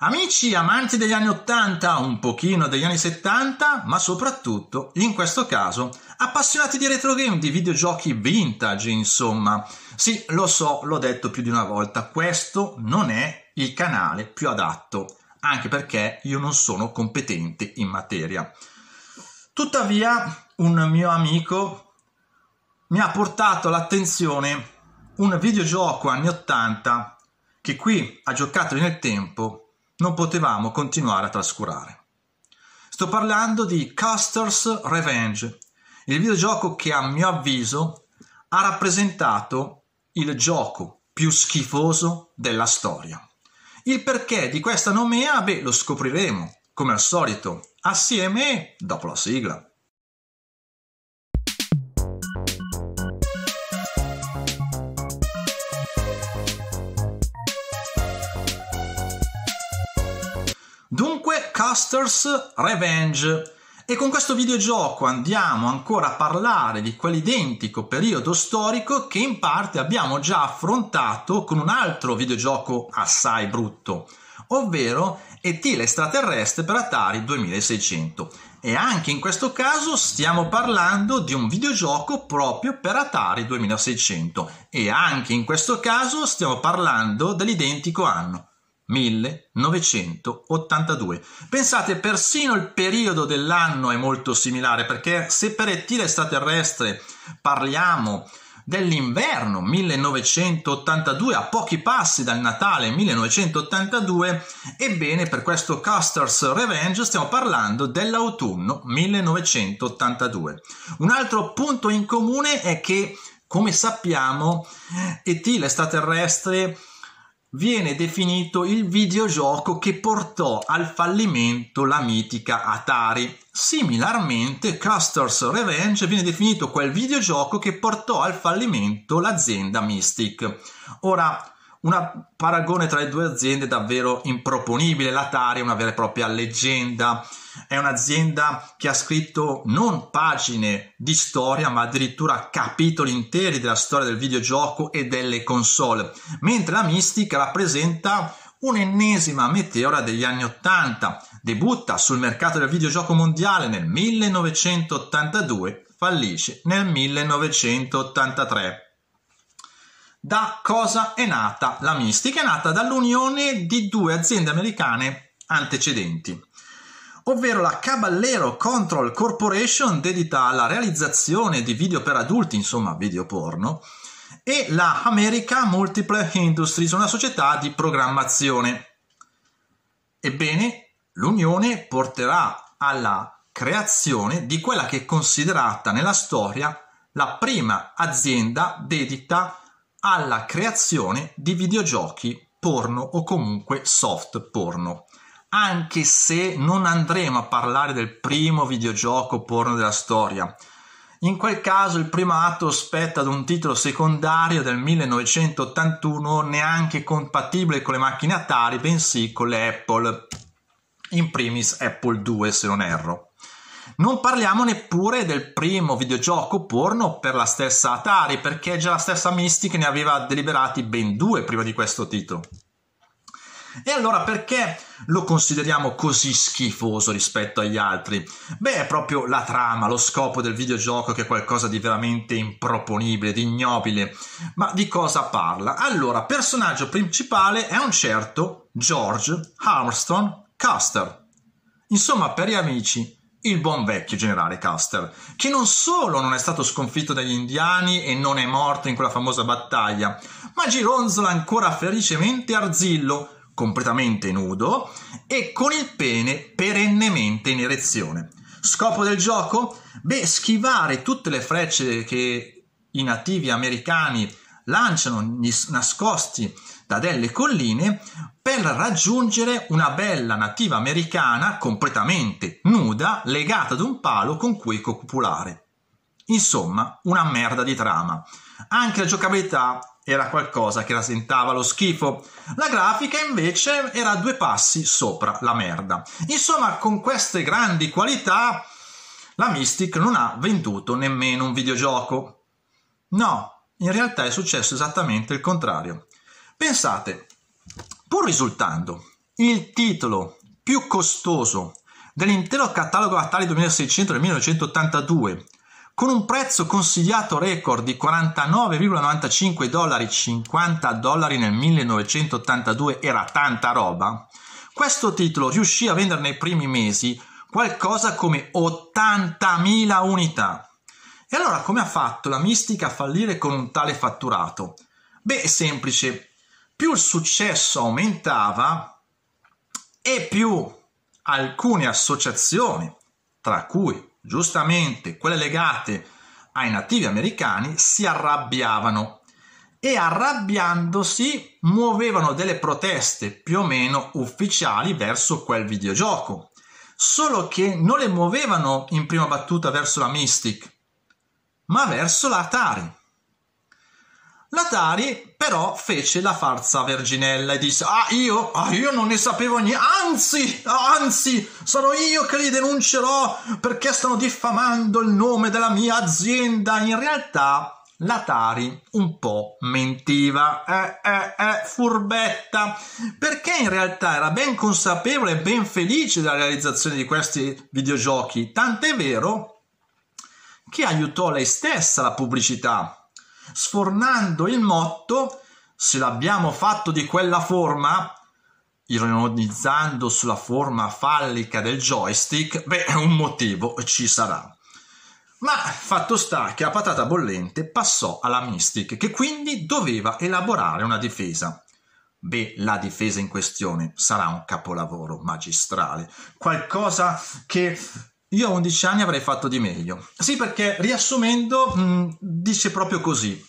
Amici amanti degli anni 80, un pochino degli anni 70, ma soprattutto, in questo caso, appassionati di retro game, di videogiochi vintage, insomma. Sì, lo so, l'ho detto più di una volta, questo non è il canale più adatto, anche perché io non sono competente in materia. Tuttavia, un mio amico mi ha portato all'attenzione un videogioco anni 80 che qui ha giocato nel tempo non potevamo continuare a trascurare. Sto parlando di Custer's Revenge, il videogioco che a mio avviso ha rappresentato il gioco più schifoso della storia. Il perché di questa nomea, beh, lo scopriremo, come al solito, assieme dopo la sigla. Custer's Revenge. E con questo videogioco andiamo ancora a parlare di quell'identico periodo storico che in parte abbiamo già affrontato con un altro videogioco assai brutto, ovvero E.T. l'estraterrestre per Atari 2600. E anche in questo caso stiamo parlando di un videogioco proprio per Atari 2600 e anche in questo caso stiamo parlando dell'identico anno, 1982. Pensate, persino il periodo dell'anno è molto similare, perché se per etila terrestre parliamo dell'inverno 1982, a pochi passi dal Natale 1982, ebbene per questo Custer's Revenge stiamo parlando dell'autunno 1982. Un altro punto in comune è che, come sappiamo, etila terrestre viene definito il videogioco che portò al fallimento la mitica Atari. Similarmente, Custer's Revenge viene definito quel videogioco che portò al fallimento l'azienda Mystic. Ora, un paragone tra le due aziende davvero improponibile. L'Atari è una vera e propria leggenda, è un'azienda che ha scritto non pagine di storia, ma addirittura capitoli interi della storia del videogioco e delle console, mentre la Mystica rappresenta un'ennesima meteora degli anni Ottanta. Debutta sul mercato del videogioco mondiale nel 1982, fallisce nel 1983. Da cosa è nata la Mystic? È nata dall'unione di due aziende americane antecedenti, ovvero la Caballero Control Corporation dedita alla realizzazione di video per adulti, insomma video porno, e la America Multiple Industries, una società di programmazione. Ebbene, l'unione porterà alla creazione di quella che è considerata nella storia la prima azienda dedita alla creazione di videogiochi porno o comunque soft porno. Anche se non andremo a parlare del primo videogioco porno della storia. In quel caso il primo atto spetta ad un titolo secondario del 1981 neanche compatibile con le macchine Atari, bensì con le Apple, in primis Apple II se non erro. Non parliamo neppure del primo videogioco porno per la stessa Atari, perché già la stessa Mystic ne aveva deliberati ben due prima di questo titolo. E allora perché lo consideriamo così schifoso rispetto agli altri? Beh, è proprio la trama, lo scopo del videogioco che è qualcosa di veramente improponibile, di ignobile. Ma di cosa parla? Allora, personaggio principale è un certo George Armstrong Custer. Insomma, per gli amici, il buon vecchio generale Custer, che non solo non è stato sconfitto dagli indiani e non è morto in quella famosa battaglia, ma gironzola ancora felicemente arzillo, completamente nudo e con il pene perennemente in erezione. Scopo del gioco? Beh, schivare tutte le frecce che i nativi americani lanciano nascosti da delle colline per raggiungere una bella nativa americana completamente nuda legata ad un palo con cui copulare. Insomma, una merda di trama. Anche la giocabilità era qualcosa che rasentava lo schifo. La grafica invece era due passi sopra la merda. Insomma, con queste grandi qualità la Mystic non ha venduto nemmeno un videogioco. No, in realtà è successo esattamente il contrario. Pensate, pur risultando il titolo più costoso dell'intero catalogo Atari 2600 del 1982, con un prezzo consigliato record di 49,95 dollari, 50 dollari nel 1982 era tanta roba, questo titolo riuscì a vendere nei primi mesi qualcosa come 80.000 unità. E allora come ha fatto la Mistica a fallire con un tale fatturato? Beh, è semplice, più il successo aumentava e più alcune associazioni, tra cui giustamente quelle legate ai nativi americani, si arrabbiavano e arrabbiandosi muovevano delle proteste più o meno ufficiali verso quel videogioco, solo che non le muovevano in prima battuta verso la Mystic, ma verso l'Atari. L'Atari però fece la farsa verginella e disse Ah io? Ah io non ne sapevo niente, anzi, anzi, sarò io che li denuncerò perché stanno diffamando il nome della mia azienda. In realtà l'Atari un po' mentiva, eh, eh, eh, furbetta, perché in realtà era ben consapevole e ben felice della realizzazione di questi videogiochi, tant'è vero che aiutò lei stessa la pubblicità sfornando il motto se l'abbiamo fatto di quella forma, ironizzando sulla forma fallica del joystick, beh, un motivo ci sarà. Ma fatto sta che la patata bollente passò alla Mystic, che quindi doveva elaborare una difesa. Beh, la difesa in questione sarà un capolavoro magistrale, qualcosa che io a 11 anni avrei fatto di meglio. Sì, perché riassumendo, mm, dice proprio così.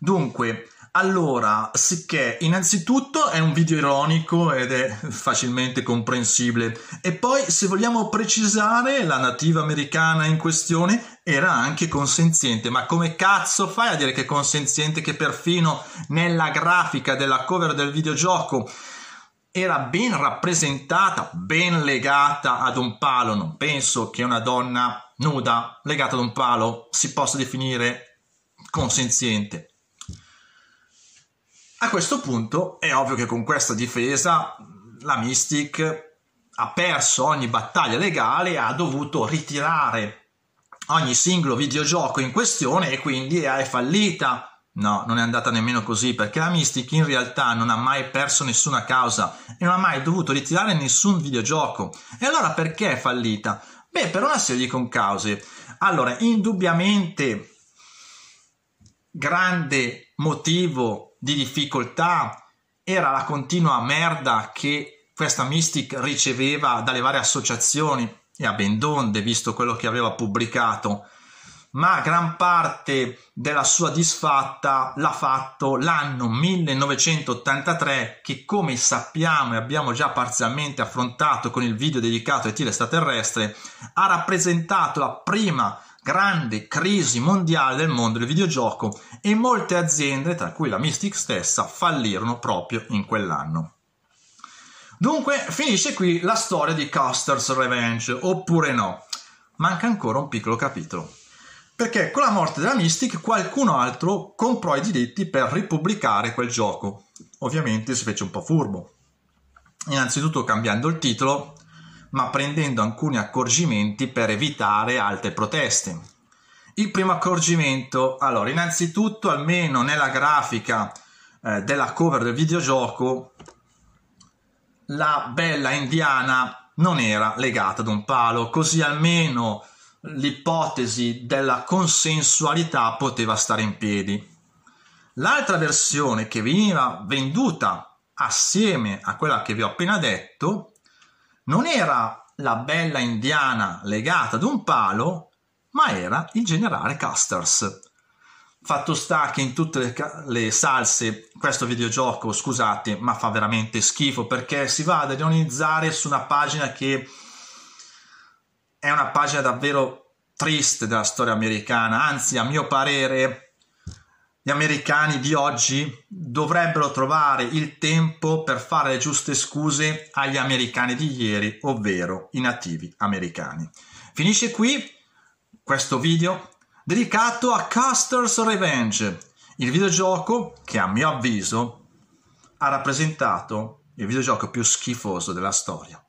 Dunque, allora, sicché, innanzitutto è un video ironico ed è facilmente comprensibile. E poi, se vogliamo precisare, la nativa americana in questione era anche consenziente. Ma come cazzo fai a dire che è consenziente che perfino nella grafica della cover del videogioco era ben rappresentata, ben legata ad un palo. Non penso che una donna nuda legata ad un palo si possa definire consenziente. A questo punto è ovvio che con questa difesa la Mystic ha perso ogni battaglia legale e ha dovuto ritirare ogni singolo videogioco in questione e quindi è fallita No, non è andata nemmeno così perché la Mystic in realtà non ha mai perso nessuna causa e non ha mai dovuto ritirare nessun videogioco. E allora perché è fallita? Beh, per una serie di concause. Allora, indubbiamente grande motivo di difficoltà era la continua merda che questa Mystic riceveva dalle varie associazioni e a ben donde, visto quello che aveva pubblicato ma gran parte della sua disfatta l'ha fatto l'anno 1983 che come sappiamo e abbiamo già parzialmente affrontato con il video dedicato ai tiri extraterrestri ha rappresentato la prima grande crisi mondiale del mondo del videogioco e molte aziende, tra cui la Mystic stessa, fallirono proprio in quell'anno. Dunque finisce qui la storia di Custer's Revenge, oppure no? Manca ancora un piccolo capitolo perché con la morte della Mystic qualcun altro comprò i diritti per ripubblicare quel gioco. Ovviamente si fece un po' furbo. Innanzitutto cambiando il titolo, ma prendendo alcuni accorgimenti per evitare altre proteste. Il primo accorgimento, allora, innanzitutto almeno nella grafica eh, della cover del videogioco, la bella indiana non era legata ad un palo, così almeno l'ipotesi della consensualità poteva stare in piedi. L'altra versione che veniva venduta assieme a quella che vi ho appena detto non era la bella indiana legata ad un palo, ma era il generale Custers. Fatto sta che in tutte le, le salse questo videogioco, scusate, ma fa veramente schifo perché si va ad ironizzare su una pagina che è una pagina davvero triste della storia americana, anzi a mio parere gli americani di oggi dovrebbero trovare il tempo per fare le giuste scuse agli americani di ieri, ovvero i nativi americani. Finisce qui questo video dedicato a Custer's Revenge, il videogioco che a mio avviso ha rappresentato il videogioco più schifoso della storia.